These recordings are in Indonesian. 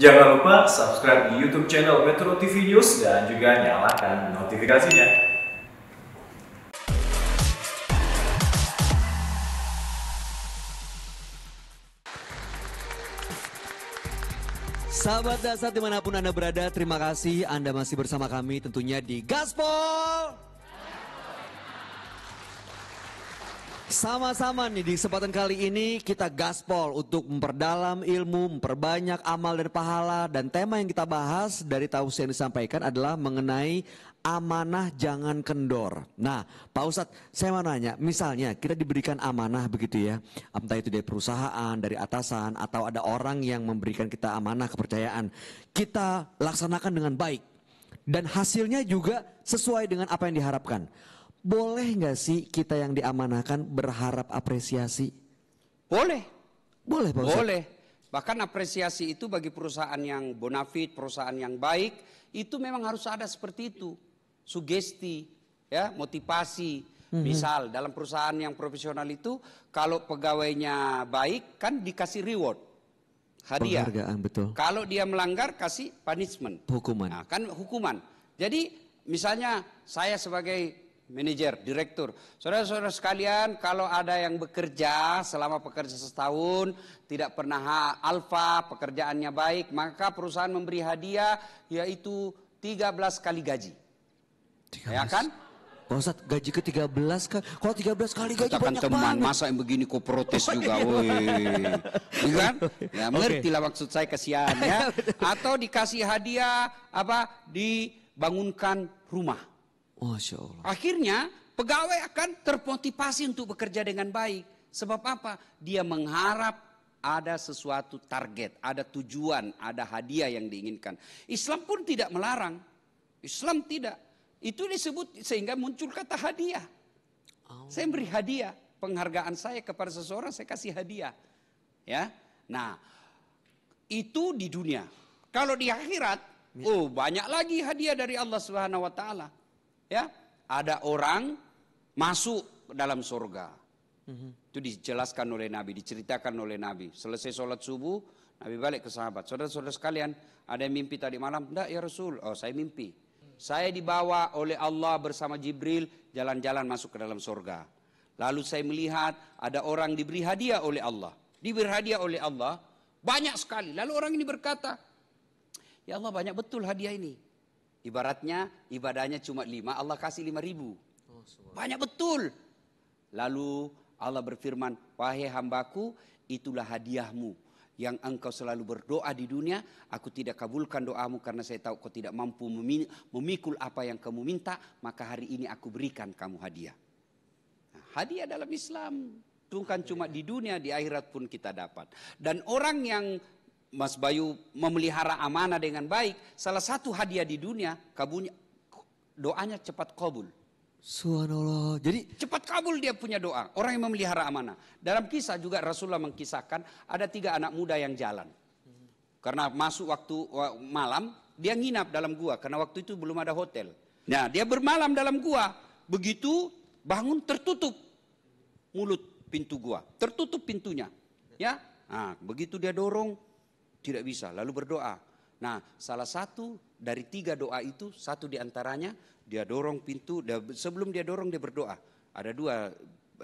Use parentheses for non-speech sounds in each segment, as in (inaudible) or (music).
Jangan lupa subscribe di YouTube channel Metro TV News dan juga nyalakan notifikasinya. Sahabat dasar dimanapun Anda berada, terima kasih Anda masih bersama kami tentunya di Gaspol Sama-sama nih di kesempatan kali ini kita gaspol untuk memperdalam ilmu, memperbanyak amal dan pahala dan tema yang kita bahas dari tausiah yang disampaikan adalah mengenai amanah jangan kendor. Nah, Pak Ustadz, saya mau nanya, misalnya kita diberikan amanah begitu ya, entah itu dari perusahaan, dari atasan, atau ada orang yang memberikan kita amanah kepercayaan, kita laksanakan dengan baik dan hasilnya juga sesuai dengan apa yang diharapkan boleh nggak sih kita yang diamanahkan berharap apresiasi? Boleh. Boleh Pak Boleh. Bahkan apresiasi itu bagi perusahaan yang bonafit, perusahaan yang baik, itu memang harus ada seperti itu. Sugesti, ya, motivasi. Mm-hmm. Misal dalam perusahaan yang profesional itu kalau pegawainya baik kan dikasih reward. Hadiah. Penghargaan betul. Kalau dia melanggar kasih punishment. Hukuman. Nah, kan hukuman. Jadi misalnya saya sebagai manajer, direktur. Saudara-saudara sekalian, kalau ada yang bekerja selama pekerja setahun, tidak pernah alfa, pekerjaannya baik, maka perusahaan memberi hadiah yaitu 13 kali gaji. 13. Ya kan? Bosat gaji ke 13 kan? Kalau 13 kali gaji Katakan banyak teman, banget. masa yang begini kok protes (laughs) juga, iya. woi. Iya kan? (laughs) Ya, ngertilah okay. maksud saya kesian ya. (laughs) Iya, Atau dikasih hadiah apa? Dibangunkan rumah. Masya Allah. Akhirnya pegawai akan termotivasi untuk bekerja dengan baik. Sebab apa? Dia mengharap ada sesuatu target, ada tujuan, ada hadiah yang diinginkan. Islam pun tidak melarang. Islam tidak. Itu disebut sehingga muncul kata hadiah. Oh. Saya beri hadiah, penghargaan saya kepada seseorang saya kasih hadiah. Ya. Nah, itu di dunia. Kalau di akhirat, ya. oh banyak lagi hadiah dari Allah Subhanahu wa taala ya ada orang masuk ke dalam surga. Mm-hmm. Itu dijelaskan oleh Nabi, diceritakan oleh Nabi. Selesai sholat subuh, Nabi balik ke sahabat. Saudara-saudara sekalian, ada yang mimpi tadi malam? Tidak ya Rasul, oh saya mimpi. Saya dibawa oleh Allah bersama Jibril jalan-jalan masuk ke dalam surga. Lalu saya melihat ada orang diberi hadiah oleh Allah. Diberi hadiah oleh Allah banyak sekali. Lalu orang ini berkata, Ya Allah banyak betul hadiah ini. Ibaratnya ibadahnya cuma lima, Allah kasih lima ribu. Banyak betul. Lalu Allah berfirman, wahai hambaku, itulah hadiahmu. Yang engkau selalu berdoa di dunia, aku tidak kabulkan doamu karena saya tahu kau tidak mampu memikul apa yang kamu minta, maka hari ini aku berikan kamu hadiah. Nah, hadiah dalam Islam bukan cuma di dunia, di akhirat pun kita dapat. Dan orang yang Mas Bayu memelihara amanah dengan baik, salah satu hadiah di dunia kabunya doanya cepat kabul. Subhanallah. Jadi cepat kabul dia punya doa. Orang yang memelihara amanah. Dalam kisah juga Rasulullah mengkisahkan ada tiga anak muda yang jalan. Karena masuk waktu malam dia nginap dalam gua karena waktu itu belum ada hotel. Nah dia bermalam dalam gua. Begitu bangun tertutup mulut pintu gua, tertutup pintunya. Ya, nah, begitu dia dorong tidak bisa, lalu berdoa. Nah, salah satu dari tiga doa itu, satu di antaranya dia dorong pintu, dia, sebelum dia dorong dia berdoa. Ada dua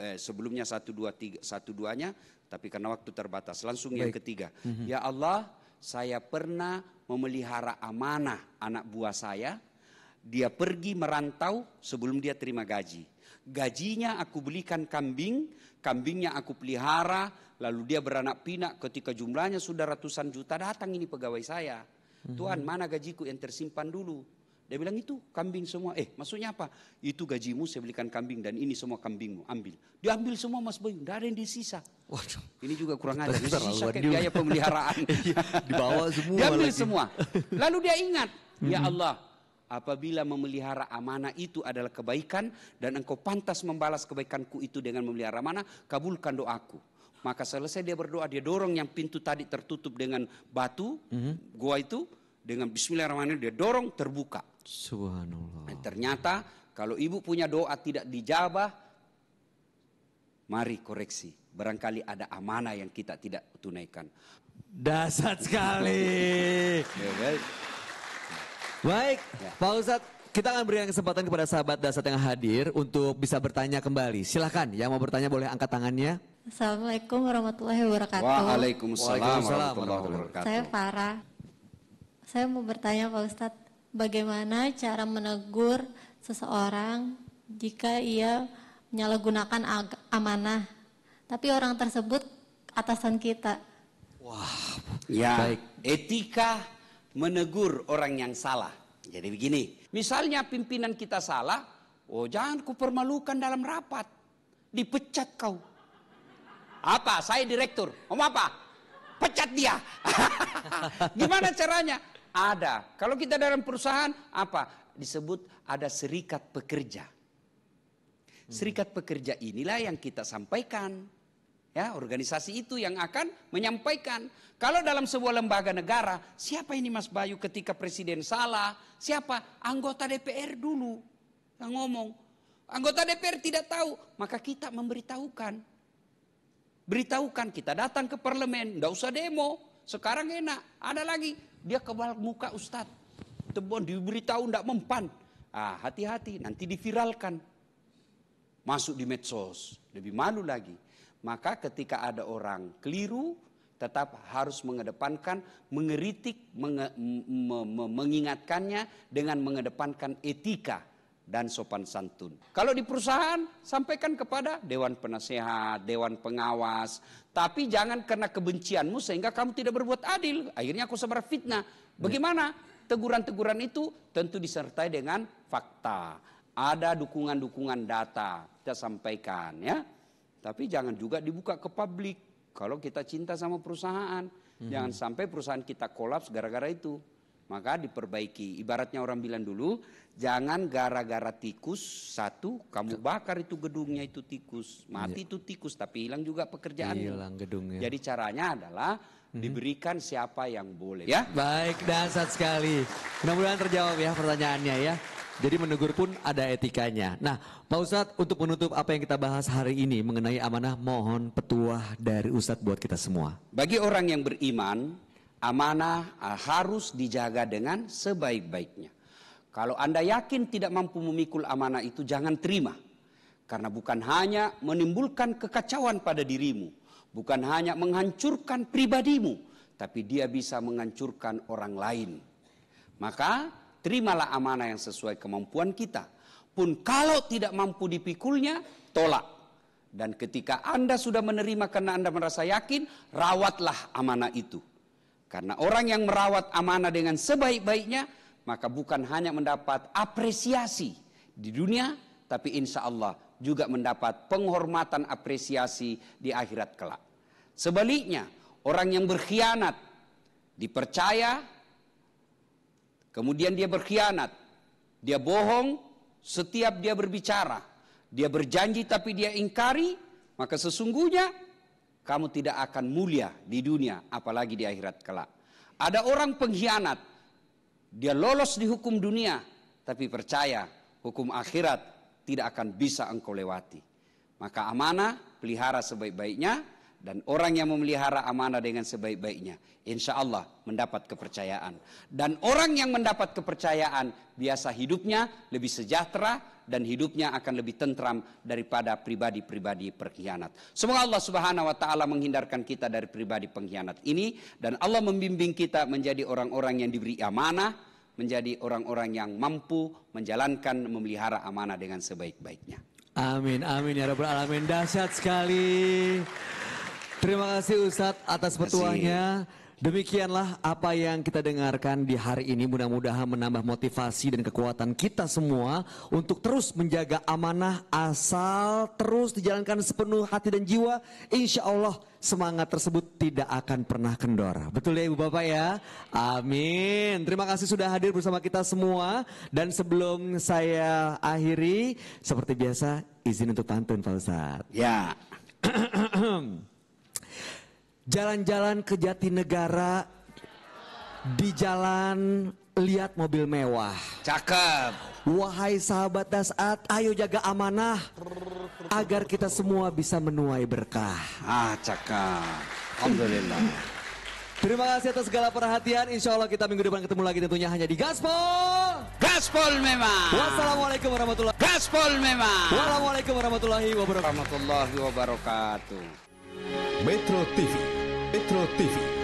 eh, sebelumnya satu dua tiga satu duanya, tapi karena waktu terbatas, langsung Baik. yang ketiga. Mm -hmm. Ya Allah, saya pernah memelihara amanah anak buah saya. Dia pergi merantau sebelum dia terima gaji Gajinya aku belikan kambing, kambingnya aku pelihara, lalu dia beranak pinak ketika jumlahnya sudah ratusan juta datang ini pegawai saya. Mhm. Tuhan mana gajiku yang tersimpan dulu? Dia bilang itu kambing semua. Eh maksudnya apa? Itu gajimu saya belikan kambing dan ini semua kambingmu ambil. Diambil semua Mas boy tidak ada yang disisa. Waduh. Ini juga kurang ada. Sisa kayak biaya pemeliharaan. (laughs) Iya, dibawa semua. Diambil lagi. semua. Lalu dia ingat, ya mhm. Allah apabila memelihara amanah itu adalah kebaikan dan engkau pantas membalas kebaikanku itu dengan memelihara amanah, kabulkan doaku. Maka selesai dia berdoa, dia dorong yang pintu tadi tertutup dengan batu, mm-hmm. gua itu dengan bismillahirrahmanirrahim dia dorong terbuka. Subhanallah. Nah, ternyata kalau ibu punya doa tidak dijabah, mari koreksi. Barangkali ada amanah yang kita tidak tunaikan. Dasar sekali. (laughs) Ya, Baik, ya. Pak Ustadz, kita akan berikan kesempatan kepada sahabat dasar yang hadir untuk bisa bertanya kembali. Silahkan, yang mau bertanya boleh angkat tangannya. Assalamualaikum warahmatullahi wabarakatuh. Waalaikumsalam, warahmatullahi wabarakatuh. Saya Farah. Saya mau bertanya Pak Ustadz, bagaimana cara menegur seseorang jika ia menyalahgunakan amanah, tapi orang tersebut atasan kita? Wah, ya, baik. etika menegur orang yang salah. Jadi begini, misalnya pimpinan kita salah, oh jangan kupermalukan dalam rapat. Dipecat kau. Apa? Saya direktur. Om apa? Pecat dia. (laughs) Gimana caranya? Ada. Kalau kita dalam perusahaan, apa? Disebut ada serikat pekerja. Serikat pekerja inilah yang kita sampaikan Ya, organisasi itu yang akan menyampaikan. Kalau dalam sebuah lembaga negara, siapa ini Mas Bayu ketika presiden salah? Siapa? Anggota DPR dulu yang ngomong. Anggota DPR tidak tahu, maka kita memberitahukan. Beritahukan kita datang ke parlemen, nggak usah demo. Sekarang enak, ada lagi dia kebal muka Ustadz. Tebon diberitahu tidak mempan. Ah, hati-hati nanti diviralkan. Masuk di medsos, lebih malu lagi. Maka ketika ada orang keliru tetap harus mengedepankan mengeritik menge, me, me, mengingatkannya dengan mengedepankan etika dan sopan santun. Kalau di perusahaan sampaikan kepada dewan penasehat, dewan pengawas, tapi jangan karena kebencianmu sehingga kamu tidak berbuat adil. Akhirnya aku sebar fitnah. Bagaimana? Teguran-teguran itu tentu disertai dengan fakta. Ada dukungan-dukungan data kita sampaikan ya. Tapi jangan juga dibuka ke publik. Kalau kita cinta sama perusahaan, hmm. jangan sampai perusahaan kita kolaps gara-gara itu. Maka diperbaiki. Ibaratnya orang bilang dulu, jangan gara-gara tikus satu kamu bakar itu gedungnya itu tikus, mati iya. itu tikus tapi hilang juga pekerjaan. Hilang gedungnya. Jadi caranya adalah hmm. diberikan siapa yang boleh. Ya. Baik, dasar sekali. Mudah-mudahan terjawab ya pertanyaannya ya. Jadi menegur pun ada etikanya. Nah, Pak Ustadz untuk menutup apa yang kita bahas hari ini mengenai amanah, mohon petuah dari Ustadz buat kita semua. Bagi orang yang beriman, amanah ah, harus dijaga dengan sebaik-baiknya. Kalau Anda yakin tidak mampu memikul amanah itu, jangan terima. Karena bukan hanya menimbulkan kekacauan pada dirimu, bukan hanya menghancurkan pribadimu, tapi dia bisa menghancurkan orang lain. Maka terimalah amanah yang sesuai kemampuan kita. Pun kalau tidak mampu dipikulnya, tolak. Dan ketika Anda sudah menerima karena Anda merasa yakin, rawatlah amanah itu. Karena orang yang merawat amanah dengan sebaik-baiknya, maka bukan hanya mendapat apresiasi di dunia, tapi insya Allah juga mendapat penghormatan apresiasi di akhirat kelak. Sebaliknya, orang yang berkhianat dipercaya Kemudian dia berkhianat, dia bohong setiap dia berbicara, dia berjanji tapi dia ingkari, maka sesungguhnya kamu tidak akan mulia di dunia apalagi di akhirat kelak. Ada orang pengkhianat, dia lolos di hukum dunia tapi percaya hukum akhirat tidak akan bisa engkau lewati. Maka amanah pelihara sebaik-baiknya dan orang yang memelihara amanah dengan sebaik-baiknya insya Allah mendapat kepercayaan dan orang yang mendapat kepercayaan biasa hidupnya lebih sejahtera dan hidupnya akan lebih tentram daripada pribadi-pribadi perkhianat. Semoga Allah Subhanahu wa taala menghindarkan kita dari pribadi pengkhianat ini dan Allah membimbing kita menjadi orang-orang yang diberi amanah, menjadi orang-orang yang mampu menjalankan memelihara amanah dengan sebaik-baiknya. Amin, amin ya rabbal alamin. Dahsyat sekali. Terima kasih Ustadz atas petuahnya. Demikianlah apa yang kita dengarkan di hari ini mudah-mudahan menambah motivasi dan kekuatan kita semua untuk terus menjaga amanah asal terus dijalankan sepenuh hati dan jiwa. Insya Allah semangat tersebut tidak akan pernah kendor. Betul ya Ibu Bapak ya? Amin. Terima kasih sudah hadir bersama kita semua. Dan sebelum saya akhiri, seperti biasa izin untuk pantun Pak Ustadz. Ya. (clears throat) Jalan-jalan ke Jatinegara di jalan lihat mobil mewah. Cakep. Wahai sahabat dasat, ayo jaga amanah agar kita semua bisa menuai berkah. Ah, cakep. Alhamdulillah. (laughs) Terima kasih atas segala perhatian. Insya Allah kita minggu depan ketemu lagi tentunya hanya di Gaspol. Gaspol memang. Wassalamualaikum warahmatullahi wabarakatuh. Gaspol memang. Wassalamualaikum warahmatullahi wabarakatuh. Warahmatullahi wabarakatuh. Metro TV Metro TV.